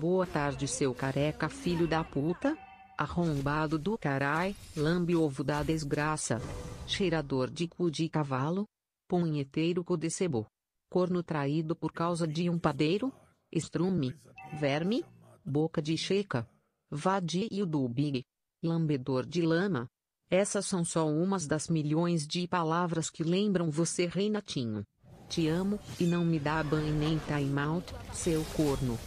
Boa tarde seu careca filho da puta. Arrombado do carai, lambe ovo da desgraça. Cheirador de cu de cavalo. Punheteiro codecebo. Corno traído por causa de um padeiro. Estrume. Verme. Boca de checa. Vadio do big. Lambedor de lama. Essas são só umas das milhões de palavras que lembram você, Reinatinho. Te amo, e não me dá banho nem time out, seu corno.